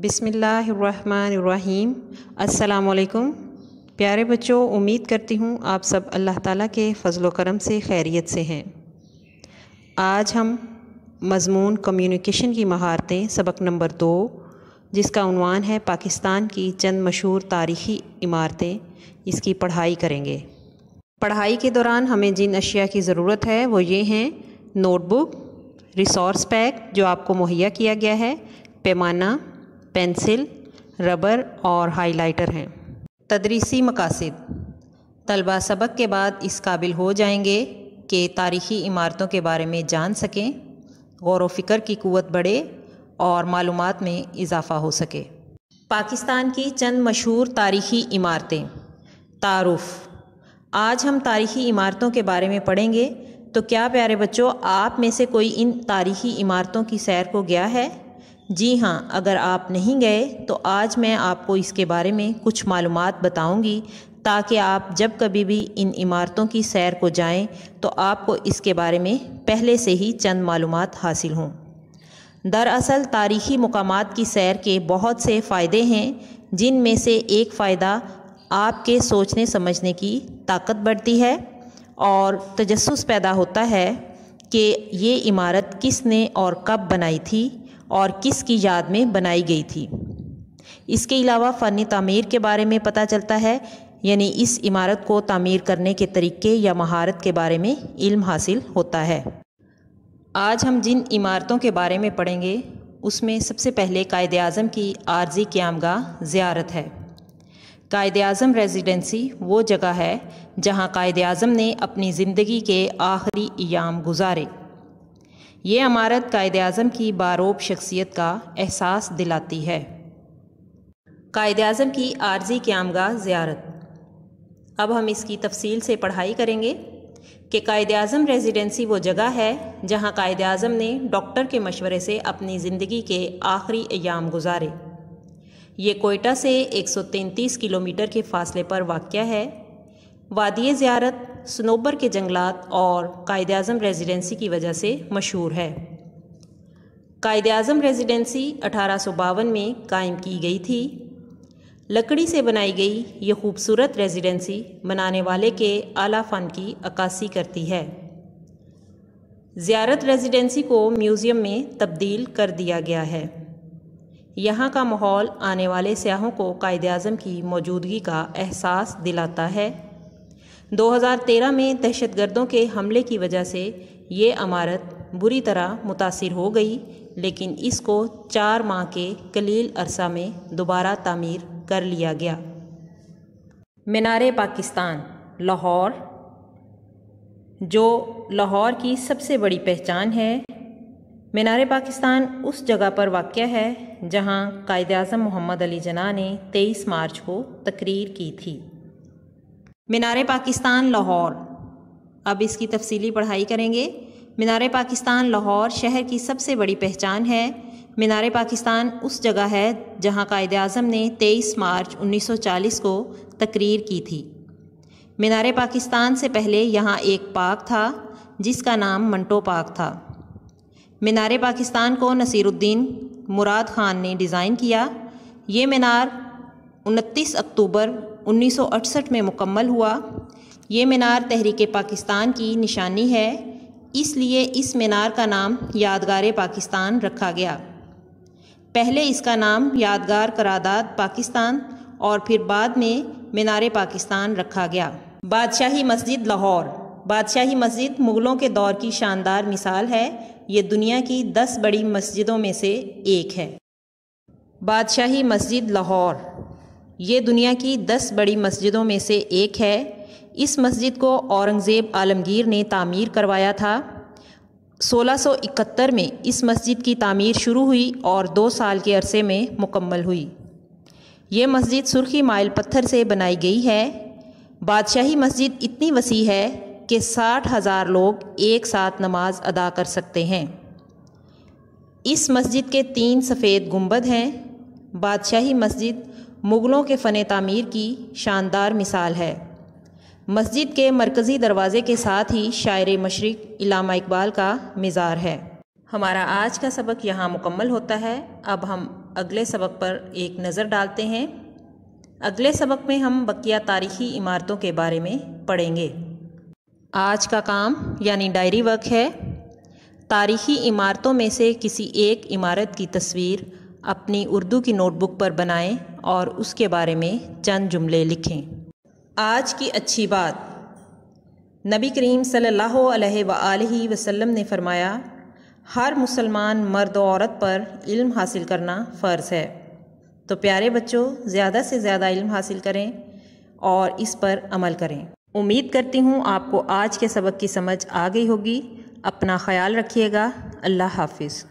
बिसमीम् अल्लाम प्यारे बच्चों उम्मीद करती हूँ आप सब अल्लाह ताला के फ़जल करम से खैरियत से हैं आज हम मज़मून कम्युनिकेशन की महारतें सबक नंबर दो जिसका उनवान है पाकिस्तान की चंद मशहूर तारीखी इमारतें इसकी पढ़ाई करेंगे पढ़ाई के दौरान हमें जिन अशिया की ज़रूरत है वो ये हैं नोटबुक रिसोर्स पैक जो आपको मुहैया किया गया है पैमाना पेंसिल रबर और हाइलाइटर हैं तदरीसी मकासद तलबा सबक के बाद इस काबिल हो जाएंगे कि तारीखी इमारतों के बारे में जान सकें गौर वफ़िक्र की क़वत बढ़े और मालूम में इजाफ़ा हो सके पाकिस्तान की चंद मशहूर तारीखी इमारतें तारफ़ आज हम तारीखी इमारतों के बारे में पढ़ेंगे तो क्या प्यारे बच्चों आप में से कोई इन तारीखी इमारतों की सैर को गया है जी हाँ अगर आप नहीं गए तो आज मैं आपको इसके बारे में कुछ मालूम बताऊँगी ताकि आप जब कभी भी इन इमारतों की सैर को जाएं तो आपको इसके बारे में पहले से ही चंद मालूम हासिल हों दरअसल तारीखी मकाम की सैर के बहुत से फ़ायदे हैं जिनमें से एक फ़ायदा आपके सोचने समझने की ताकत बढ़ती है और तजस पैदा होता है कि ये इमारत किसने और कब बनाई थी और किस की याद में बनाई गई थी इसके अलावा फ़न तमीर के बारे में पता चलता है यानी इस इमारत को तामीर करने के तरीके या महारत के बारे में इल्म हासिल होता है आज हम जिन इमारतों के बारे में पढ़ेंगे उसमें सबसे पहले कायद अज़म की आर्जी क्यामगा ज़्यारत है कायद अज़म रेजिडेंसी वो जगह है जहाँ कायद अज़म ने अपनी ज़िंदगी के आखिरी याम गुजारे ये अमारत कायद अज़म की बारोब शख्सियत का एहसास दिलाती है कायद अज़म की आर्जी क्यामगा ज़्यारत अब हम इसकी तफसील से पढ़ाई करेंगे कि कायद अज़म रेजिडेंसी वो जगह है जहाँ कायद अज़म ने डॉक्टर के मशवरे से अपनी ज़िंदगी के आखिरी अयाम गुजारे ये कोयटा से 133 किलोमीटर के फ़ासले पर वाक़ है वादिय ज़्यारत सनोबर के जंगलात और कायद अजम रेजिडेंसी की वजह से मशहूर है कायद अजम रेजिडेंसी अठारह में कायम की गई थी लकड़ी से बनाई गई ये खूबसूरत रेजिडेंसी बनाने वाले के आला फ़न की अक्सी करती है ज़्यारत रेजिडेंसी को म्यूज़ियम में तब्दील कर दिया गया है यहाँ का माहौल आने वाले सयाहों को कायद अजम की मौजूदगी का एहसास दिलाता है 2013 में दहशतगर्दों के हमले की वजह से ये अमारत बुरी तरह मुतासर हो गई लेकिन इसको चार माह के कलील अरसा में दोबारा तामीर कर लिया गया मीनार पाकिस्तान लाहौर जो लाहौर की सबसे बड़ी पहचान है मीनार पाकिस्तान उस जगह पर वाक़ है जहां कायद अजम मोहम्मद अली जना ने 23 मार्च को तकरीर की थी मीनार पाकिस्तान लाहौर अब इसकी तफसली पढ़ाई करेंगे मीनार पाकिस्तान लाहौर शहर की सबसे बड़ी पहचान है मीनार पाकिस्तान उस जगह है जहाँ कायद अजम ने तेईस मार्च उन्नीस सौ चालीस को तकरीर की थी मीनार पाकिस्तान से पहले यहाँ एक पार्क था जिसका नाम मंटो पार्क था मीनार पाकिस्तान को नसीरुद्दीन मुराद ख़ान ने डिज़ाइन किया ये मीनार 29 अक्टूबर 1968 में मुकम्मल हुआ ये मीनार तहरीक पाकिस्तान की निशानी है इसलिए इस मीनार का नाम यादगार पाकिस्तान रखा गया पहले इसका नाम यादगार करारदाद पाकिस्तान और फिर बाद में मीनार पाकिस्तान रखा गया बादशाही मस्जिद लाहौर बादशाही मस्जिद मुग़लों के दौर की शानदार मिसाल है ये दुनिया की दस बड़ी मस्जिदों में से एक है बादशाही मस्जिद लाहौर ये दुनिया की दस बड़ी मस्जिदों में से एक है इस मस्जिद को औरंगज़ेब आलमगीर ने तामीर करवाया था 1671 में इस मस्जिद की तामीर शुरू हुई और दो साल के अरसे में मुकम्मल हुई ये मस्जिद सुर्खी माइल पत्थर से बनाई गई है बादशाही मस्जिद इतनी वसी है कि साठ हज़ार लोग एक साथ नमाज अदा कर सकते हैं इस मस्जिद के तीन सफ़ेद गुंबद हैं बादशाही मस्जिद मुग़लों के फ़न तमीर की शानदार मिसाल है मस्जिद के मरकज़ी दरवाज़े के साथ ही शायर मशरक़ इलामा इकबाल का मज़ार है हमारा आज का सबक यहाँ मुकम्मल होता है अब हम अगले सबक पर एक नज़र डालते हैं अगले सबक में हम बकिया तारीखी इमारतों के बारे में पढ़ेंगे आज का काम यानी डायरी वर्क है तारीखी इमारतों में से किसी एक इमारत की तस्वीर अपनी उर्दू की नोटबुक पर बनाएं और उसके बारे में चंद जुमले लिखें आज की अच्छी बात नबी करीम सल्लल्लाहु अलैहि वसल्लम ने फरमाया हर मुसलमान मर्द और औरत पर इल्म हासिल करना फ़र्ज़ है तो प्यारे बच्चों ज़्यादा से ज़्यादा इल्म हासिल करें और इस पर अमल करें उम्मीद करती हूँ आपको आज के सबक की समझ आ गई होगी अपना ख्याल रखिएगा अल्लाह हाफिज़